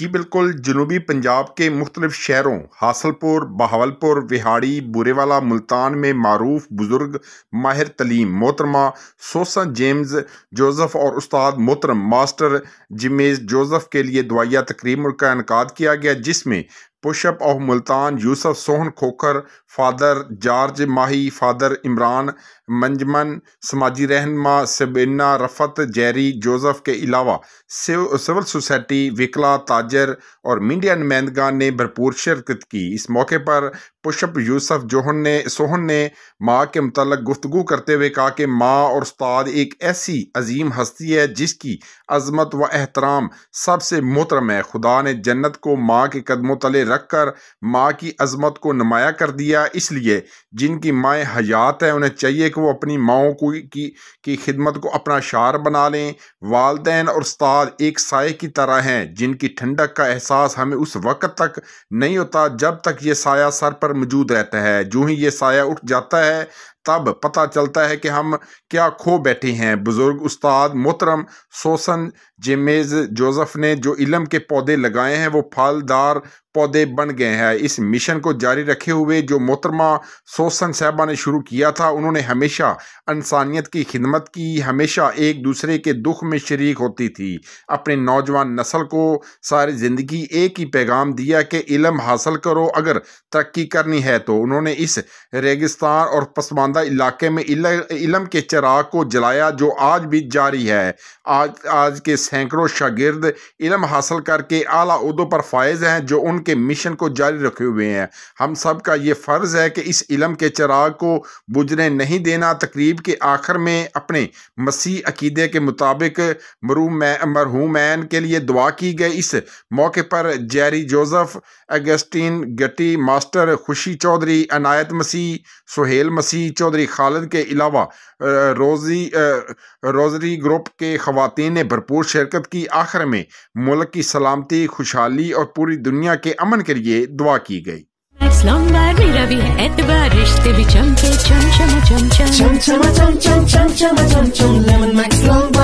जी बिल्कुल जनूबी पंजाब के मुख्तलिफ शहरों हासलपुर बहावलपुर विहाड़ी बुरेवाला मुल्तान में मरूफ बुज़ुर्ग माहिर तलीम मोहतरमा सोसा जेम्स जोसफ़ और उस्ताद मोहतरम मास्टर जिमेज जोसफ़ के लिए दुआया तकरीब का इनका किया गया जिसमें bishop of Multan Yousaf Sohan Khokhar father George Mahi father Imran मंजमन समाजी रहनमा सबेना रफ़त जैरी जोसेफ के अलावा सिविल सोसाइटी विकला ताजर और मीडिया नुमाइंदगान ने भरपूर शिरकत की इस मौके पर पुशअप यूसफ जोहन ने सोहन ने माँ के मतलब गुफ्तु करते हुए कहा कि माँ और उस्ताद एक ऐसी अजीम हस्ती है जिसकी अजमत व एहतराम सबसे मोहतरम है खुदा ने जन्नत को माँ के कदमों तले रखकर माँ की अजमत को नुमाया कर दिया इसलिए जिनकी माएँ हयात हैं उन्हें चाहिए कि वो अपनी माओं को की की खिदमत को अपना शार बना लें वालदेन और उस्ताद एक साय की तरह हैं जिनकी ठंडक का एहसास हमें उस वक़्त तक नहीं होता जब तक ये साया सर पर मौजूद रहता है जो ही ये साया उठ जाता है तब पता चलता है कि हम क्या खो बैठे हैं बुज़ुर्ग उस्ताद मोहतरम सोसन जेमेज़ जोसफ़ ने जो इलम के पौधे लगाए हैं वो फलदार पौधे बन गए हैं इस मिशन को जारी रखे हुए जो मोहतरमा सोसन साहबा ने शुरू किया था उन्होंने हमेशा इंसानियत की खिदमत की हमेशा एक दूसरे के दुख में शरीक होती थी अपने नौजवान नस्ल को सारी ज़िंदगी एक ही पैगाम दिया कि इलम हासिल करो अगर तरक्की करनी है तो उन्होंने इस रेगिस्तान और पसमान पसमानदा इलाके में इलम के चराग को जलाया जो आज भी जारी है आज आज के सैकड़ों शागिर्द इलम हासिल करके अली उदों पर फायज़ हैं जो उनके मिशन को जारी रखे हुए हैं हम सब का ये फ़र्ज़ है कि इस इलम के चराग को बुझने नहीं देना तकरीब के आखिर में अपने मसीह अकीदे के मुताबिक मरहूमैन के लिए दुआ की गई इस मौके पर जैरी जोजफ अगस्टीन गटी मास्टर खुशी चौधरी अनायत मसीह सुहेल मसीह चौधरी खालिद के अलावा रोजी रोजरी ग्रुप के खातन ने भरपूर शिरकत की आखिर में मुल्क की सलामती खुशहाली और पूरी दुनिया के अमन के लिए दुआ की गई भी